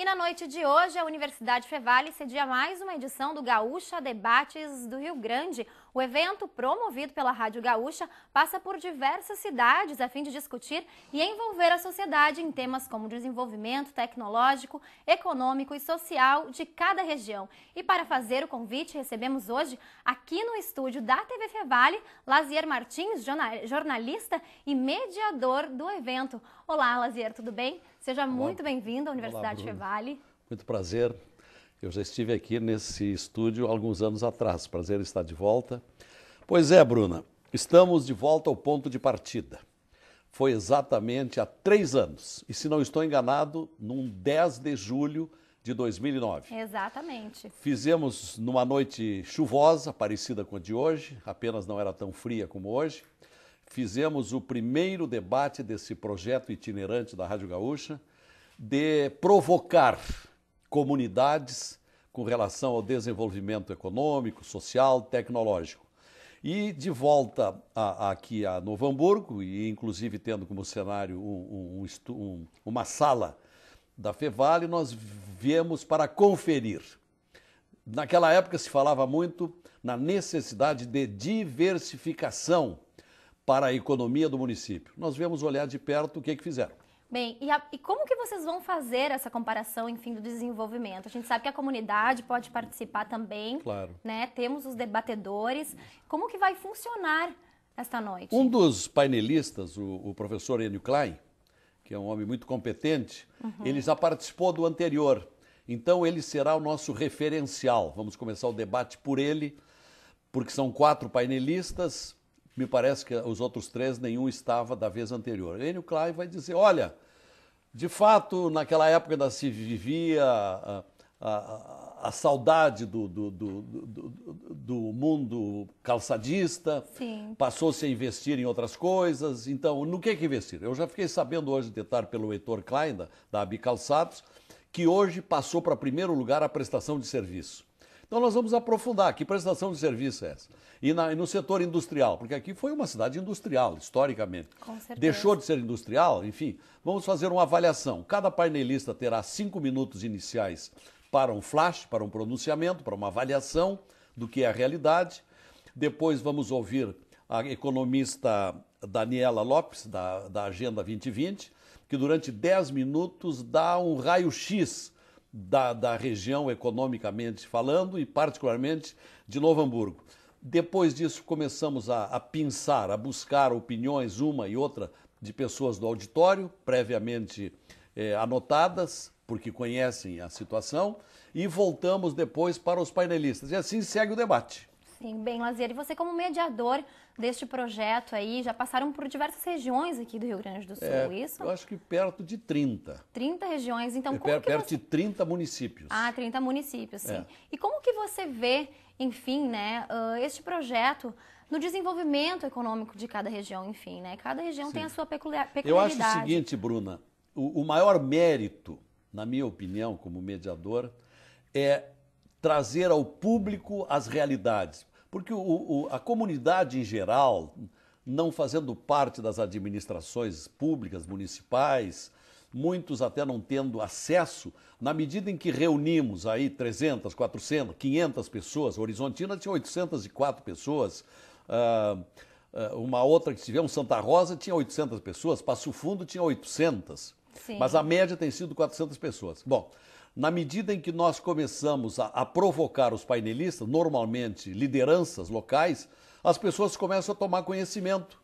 E na noite de hoje, a Universidade Fevale cedia mais uma edição do Gaúcha Debates do Rio Grande, o evento, promovido pela Rádio Gaúcha, passa por diversas cidades a fim de discutir e envolver a sociedade em temas como desenvolvimento tecnológico, econômico e social de cada região. E para fazer o convite, recebemos hoje, aqui no estúdio da TV Fevale, Lazier Martins, jornalista e mediador do evento. Olá, Lazier, tudo bem? Seja Olá. muito bem-vindo à Universidade Olá, Fevale. Muito prazer eu já estive aqui nesse estúdio alguns anos atrás. Prazer estar de volta. Pois é, Bruna, estamos de volta ao ponto de partida. Foi exatamente há três anos, e se não estou enganado, num 10 de julho de 2009. Exatamente. Fizemos numa noite chuvosa, parecida com a de hoje, apenas não era tão fria como hoje. Fizemos o primeiro debate desse projeto itinerante da Rádio Gaúcha de provocar comunidades com relação ao desenvolvimento econômico, social, tecnológico. E de volta a, a, aqui a Novo Hamburgo, e inclusive tendo como cenário um, um, um, uma sala da Fevale, nós viemos para conferir. Naquela época se falava muito na necessidade de diversificação para a economia do município. Nós viemos olhar de perto o que, é que fizeram. Bem, e, a, e, como que vocês vão fazer essa comparação, enfim, do desenvolvimento? A gente sabe que a comunidade pode participar também. Claro. Né? Temos os debatedores. Como que vai funcionar esta noite? Um dos painelistas, o, o professor Enio Klein, que é um homem muito competente, uhum. ele já participou do anterior. Então ele será o nosso referencial. Vamos começar o debate por ele, porque são quatro painelistas me parece que os outros três, nenhum estava da vez anterior. Enio Klein vai dizer: olha, de fato, naquela época ainda se vivia a, a, a saudade do, do, do, do, mundo calçadista, passou-se a investir em outras coisas. Então, no que, é que investir? Eu já fiquei sabendo hoje, detalhe, pelo Heitor Klein, da, da Calçados que hoje passou para primeiro lugar a prestação de serviço. Então nós vamos aprofundar que prestação de serviço é essa. E, na, e no setor industrial, porque aqui foi uma cidade industrial, historicamente. Com certeza. Deixou de ser industrial, enfim. Vamos fazer uma avaliação. Cada painelista terá cinco minutos iniciais para um flash, para um pronunciamento, para uma avaliação do que é a realidade. Depois vamos ouvir a economista Daniela Lopes, da, da Agenda 2020, que durante 10 minutos dá um raio-x da, da região, economicamente falando, e particularmente de Novo Hamburgo. Depois disso, começamos a, a pensar, a buscar opiniões, uma e outra, de pessoas do auditório, previamente eh, anotadas, porque conhecem a situação, e voltamos depois para os painelistas. E assim segue o debate. Sim, bem, Lazier, e você como mediador deste projeto aí, já passaram por diversas regiões aqui do Rio Grande do é, Sul, é, isso? Eu acho que perto de 30. 30 regiões, então é, per, que Perto você... de 30 municípios. Ah, 30 municípios, sim. É. E como que você vê, enfim, né, uh, este projeto no desenvolvimento econômico de cada região, enfim, né? Cada região sim. tem a sua peculiar, peculiaridade. Eu acho o seguinte, Bruna, o, o maior mérito, na minha opinião, como mediador, é trazer ao público as realidades. Porque o, o, a comunidade em geral, não fazendo parte das administrações públicas, municipais, muitos até não tendo acesso, na medida em que reunimos aí 300, 400, 500 pessoas, Horizontina tinha 804 pessoas, ah, ah, uma outra que tivemos, Santa Rosa, tinha 800 pessoas, Passo Fundo tinha 800. Mas a média tem sido 400 pessoas. Bom, na medida em que nós começamos a, a, provocar os painelistas, normalmente lideranças locais, as pessoas começam a tomar conhecimento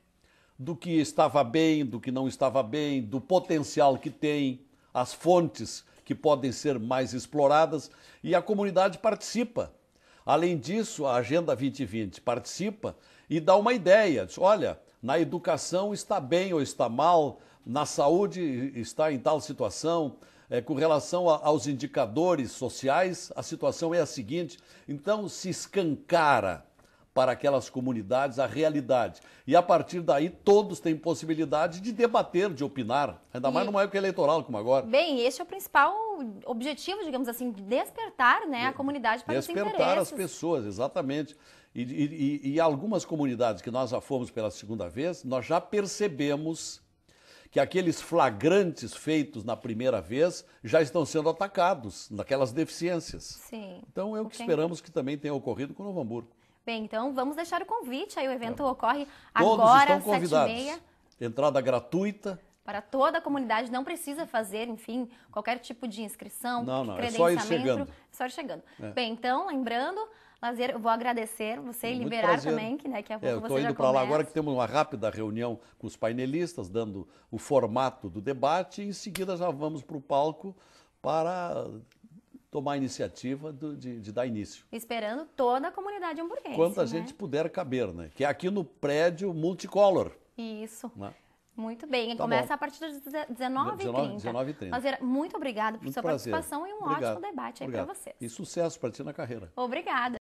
do que estava bem, do que não estava bem, do potencial que tem, as fontes que podem ser mais exploradas e a comunidade participa. Além disso, a Agenda 2020 participa e dá uma ideia. Diz, olha, na educação está bem ou está mal, na saúde está em tal situação. É, com relação a, aos indicadores sociais, a situação é a seguinte: então se escancara para aquelas comunidades a realidade. E a partir daí, todos têm possibilidade de debater, de opinar, ainda e, mais numa época eleitoral como agora. Bem, esse é o principal objetivo, digamos assim, de despertar né, a comunidade para despertar os Despertar as pessoas, exatamente. E, e, e, algumas comunidades que nós já fomos pela segunda vez, nós já percebemos que aqueles flagrantes feitos na primeira vez já estão sendo atacados naquelas deficiências. Sim. Então é o que okay. esperamos que também tenha ocorrido com o Novo Hamburgo. Bem, então vamos deixar o convite. Aí o evento é. ocorre Todos agora, estão convidados. 7 h Entrada gratuita para toda a comunidade, não precisa fazer, enfim, qualquer tipo de inscrição, não, não, credenciamento. É só ir chegando. É só ir chegando. É. Bem, então, lembrando, prazer eu vou agradecer você e Muito liberar prazer. também, que daqui né, a pouco é, é eu você indo para lá agora que temos uma rápida reunião com os painelistas, dando o formato do debate e em seguida já vamos para o palco para tomar a iniciativa do, de, de, dar início. Esperando toda a comunidade hamburguesa. Quanta né? gente puder caber, né? Que é aqui no prédio Multicolor. Isso. Né? Muito bem. Tá Começa bom. a partir das 19h30. 19, muito obrigado por muito sua prazer. participação e um Obrigado. ótimo debate aí para vocês. E sucesso para ti na carreira. Obrigada.